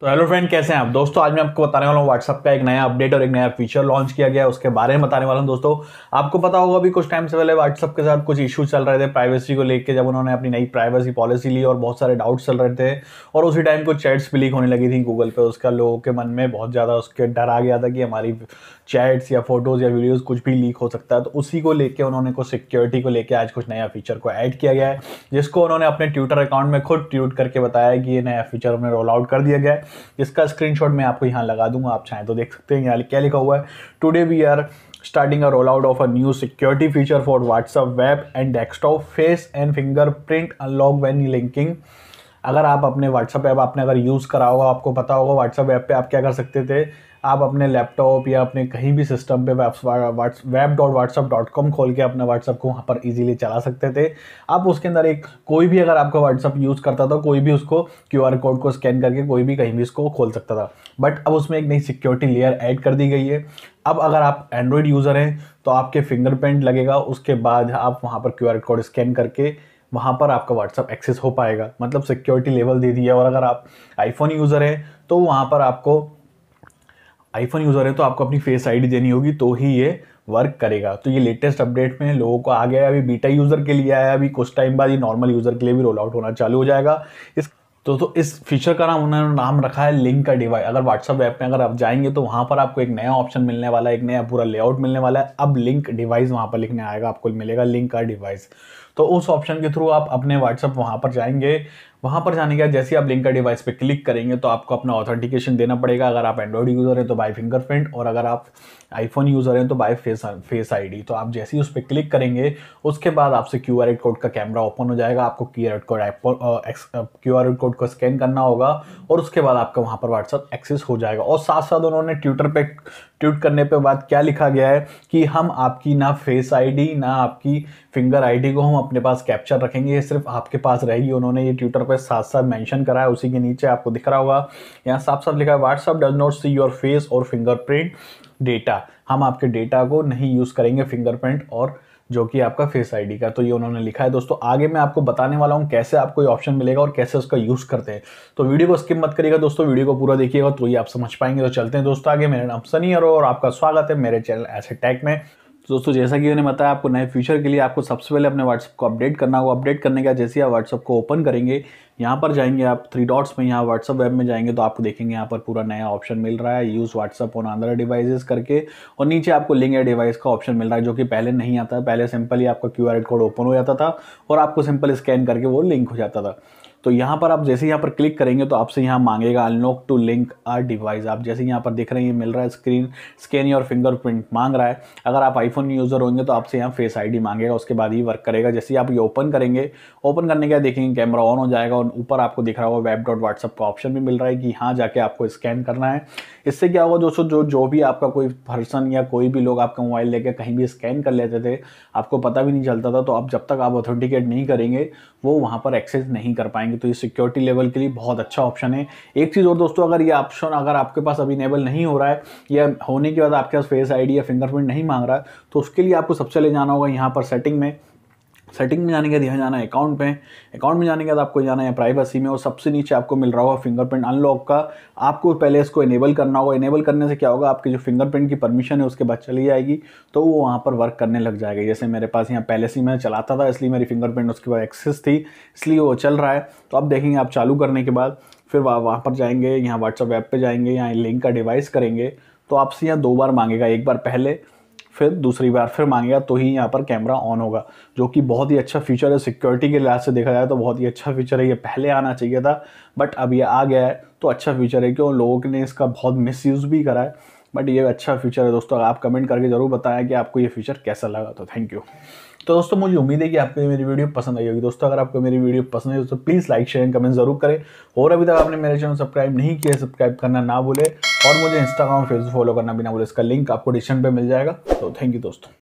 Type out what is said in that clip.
तो hello friend कैसे हैं आप दोस्तों आज मैं आपको बताने वाला हूँ व्हाट्सअप का एक नया अपडेट और एक नया फीचर लॉन्च किया गया है उसके बारे में बताने वाला हूँ दोस्तों आपको पता होगा अभी कुछ टाइम से पहले व्हाट्सअप के साथ कुछ इशू चल रहे थे प्राइवेसी को लेकर जब उन्होंने अपनी नई प्राइवेसी पॉलिसी ली और बहुत सारे डाउट्स चल रहे थे और उसी टाइम कुछ चैट्स भी लीक होने लगी थी गूगल पर उसका लोगों के मन में बहुत ज़्यादा उसके डर आ गया था कि हमारी चैट्स या फोटोज़ या वीडियोज़ कुछ भी लीक हो सकता है तो उसी को लेकर उन्होंने कुछ सिक्योरिटी को लेकर आज कुछ नया फीचर को ऐड किया गया है जिसको उन्होंने अपने ट्विटर अकाउंट में खुद ट्वीट करके बताया कि ये नया फीचर उन्होंने रोल आउट कर दिया गया है जिसका स्क्रीन मैं आपको यहाँ लगा दूंगा आप चाहें तो देख सकते हैं यहाँ क्या लिखा हुआ है today we are starting a roll out of a new security feature for WhatsApp web and desktop face and fingerprint unlock when linking अगर आप अपने व्हाट्सअप ऐप आपने अगर यूज़ करा होगा आपको पता होगा व्हाट्सअप ऐप पे आप क्या कर सकते थे आप अपने लैपटॉप या अपने कहीं भी सिस्टम पे web dot WhatsApp dot com खोल के अपना व्हाट्सअप को वहाँ पर इजीली चला सकते थे आप उसके अंदर एक कोई भी अगर आपका व्हाट्सअप यूज़ करता था कोई भी उसको क्यू आर कोड को स्कैन करके कोई भी कहीं भी उसको खोल सकता था बट अब उसमें एक नई सिक्योरिटी लेयर ऐड कर दी गई है अब अगर आप एंड्रॉयड यूज़र हैं तो आपके फिंगरप्रिंट लगेगा उसके बाद आप वहाँ पर क्यू आर कोड स्कैन करके वहाँ पर आपका व्हाट्सअप एक्सेस हो पाएगा मतलब सिक्योरिटी लेवल दे दिया और अगर आप आईफोन यूज़र है तो वहाँ पर आपको आईफोन यूज़र है तो आपको अपनी फेस आईडी देनी होगी तो ही ये वर्क करेगा तो ये लेटेस्ट अपडेट में लोगों को आ गया है अभी बीटा यूज़र के लिए आया अभी कुछ टाइम बाद ये नॉर्मल यूज़र के लिए भी रोल आउट होना चालू हो जाएगा इस तो तो इस फीचर का नाम उन्होंने नाम रखा है लिंक का डिवाइस अगर व्हाट्सअप ऐप में अगर आप जाएंगे तो वहाँ पर आपको एक नया ऑप्शन मिलने वाला है एक नया पूरा लेआउट मिलने वाला है अब लिंक डिवाइस वहाँ पर लिखने आएगा आपको मिलेगा लिंक का डिवाइस तो उस ऑप्शन के थ्रू आप अपने व्हाट्सअप वहाँ पर जाएंगे वहाँ पर जाने के बाद जैसे आप लिंक का डिवाइस पे क्लिक करेंगे तो आपको अपना ऑथेंटिकेशन देना पड़ेगा अगर आप एंड्रॉइड यूज़र हैं तो बाय फिंगरप्रिंट और अगर आप आईफोन यूज़र हैं तो बाय फेस फेस आईडी तो आप जैसे ही उस पर क्लिक करेंगे उसके बाद आपसे क्यू आर कोड का कैमरा ओपन हो जाएगा आपको Q R code Q R code को स्कैन करना होगा और उसके बाद आपका वहाँ पर व्हाट्सअप एक्सेस हो जाएगा और साथ साथ उन्होंने ट्विटर पर ट्वीट करने पर बाद क्या लिखा गया है कि हम आपकी ना फेस आई ना आपकी फिंगर आई को हम अपने पास कैप्चर रखेंगे ये सिर्फ आपके पास रहेगी उन्होंने ये ट्विटर पर साथ साथ मेंशन करा है उसी के नीचे आपको दिख रहा होगा यहाँ साफ साफ लिखा है WhatsApp does not see your face और फिंगरप्रिंट डेटा हम आपके डेटा को नहीं यूज़ करेंगे फिंगरप्रिंट और जो कि आपका फेस आईडी का तो ये उन्होंने लिखा है दोस्तों आगे मैं आपको बताने वाला हूँ कैसे आपको ये ऑप्शन मिलेगा और कैसे उसका यूज़ करते हैं तो वीडियो को स्किप मत करिएगा दोस्तों वीडियो को पूरा देखिएगा तो ये आप समझ पाएंगे तो चलते हैं दोस्तों आगे मेरा नाम सनी अरो और आपका स्वागत है मेरे चैनल ऐसे टैक में तो दोस्तों जैसा कि उन्हें बताया आपको नए फ्यूचर के लिए आपको सबसे पहले अपने व्हाट्सअप को अपडेट करना होगा अपडेट करने का जैसे ही आप व्हाट्सअप को ओपन करेंगे यहाँ पर जाएंगे आप थ्री डॉट्स में यहाँ व्हाट्सअप वेब में जाएंगे तो आपको देखेंगे यहाँ पर पूरा नया ऑप्शन मिल रहा है use WhatsApp on other devices करके और नीचे आपको लिंक या डिवाइस का ऑप्शन मिल रहा है जो कि पहले नहीं आता पहले सिंपली आपका क्यू कोड ओपन हो जाता था और आपको सिंपल स्कैन करके वो लिंक हो जाता था तो यहाँ पर आप जैसे यहाँ पर क्लिक करेंगे तो आपसे यहाँ मांगेगा unlock to link a device आप जैसे यहाँ पर देख रहे हैं ये मिल रहा है स्क्रीन स्कैन योर फिंगरप्रिंट मांग रहा है अगर आप आईफोन यूज़र होंगे तो आपसे यहाँ फेस आईडी मांगेगा उसके बाद ही वर्क करेगा जैसे आप ये ओपन करेंगे ओपन करने के बाद देखेंगे कैमरा ऑन हो जाएगा और ऊपर आपको दिख रहा होगा वेब डॉट व्हाट्सअप का ऑप्शन भी मिल रहा है कि यहाँ जाके आपको स्कैन करना है इससे क्या होगा दोस्तों जो जो भी आपका कोई पर्सन या कोई भी लोग आपका मोबाइल लेके कहीं भी स्कैन कर लेते थे आपको पता भी नहीं चलता था तो आप जब तक आप ऑथेंटिकेट नहीं करेंगे वो वहाँ पर एक्सेस नहीं कर पाएंगे पाएंगे तो ये सिक्योरिटी लेवल के लिए बहुत अच्छा ऑप्शन है एक चीज़ और दोस्तों अगर ये ऑप्शन अगर आपके पास अभी इनेबल नहीं हो रहा है या होने के बाद आपके पास फेस आईडी या फिंगरप्रिंट नहीं मांग रहा है तो उसके लिए आपको सबसे ले जाना होगा यहाँ पर सेटिंग में सेटिंग में जाने के बाद यहाँ जाना है अकाउंट में अकाउंट में जाने के बाद आपको जाना है प्राइवेसी में और सबसे नीचे आपको मिल रहा होगा फिंगरप्रिंट अनलॉक का आपको पहले इसको इनेबल करना होगा इनेबल करने से क्या होगा आपकी जो फिंगरप्रिंट की परमिशन है उसके बाद चली जाएगी तो वो वहाँ पर वर्क करने लग जाएगा जैसे मेरे पास यहाँ पहले से मैं चलाता था इसलिए मेरी फिंगरप्रिंट उसके बाद एक्सेस थी इसलिए वो चल रहा है तो अब देखेंगे आप चालू करने के बाद फिर वहाँ पर जाएंगे यहाँ व्हाट्सअप ऐप पर जाएंगे यहाँ लिंक का डिवाइस करेंगे तो आपसे यहाँ दो बार मांगेगा एक बार पहले फिर दूसरी बार फिर मांगेगा तो ही यहाँ पर कैमरा ऑन होगा जो कि बहुत ही अच्छा फीचर है सिक्योरिटी के लिहाज से देखा जाए तो बहुत ही अच्छा फीचर है ये पहले आना चाहिए था बट अब ये आ गया है तो अच्छा फीचर है क्यों लोगों ने इसका बहुत मिस भी करा है बट ये अच्छा फीचर है दोस्तों आप कमेंट करके ज़रूर बताएं कि आपको ये फीचर कैसा लगा तो थैंक यू तो दोस्तों मुझे उम्मीद है कि आपको मेरी वीडियो पसंद आई होगी दोस्तों अगर आपको मेरी वीडियो पसंद आई तो please like share and comment जरूर करें और अभी तक आपने मेरे चैनल सब्सक्राइब नहीं किया सब्सक्राइब करना ना भूले और मुझे इंस्टाग्राम फेसबुक फॉलो करना भी ना भूले इसका लिंक आपको डिस्क्रिप्शन पर मिल जाएगा तो थैंक यू दोस्तों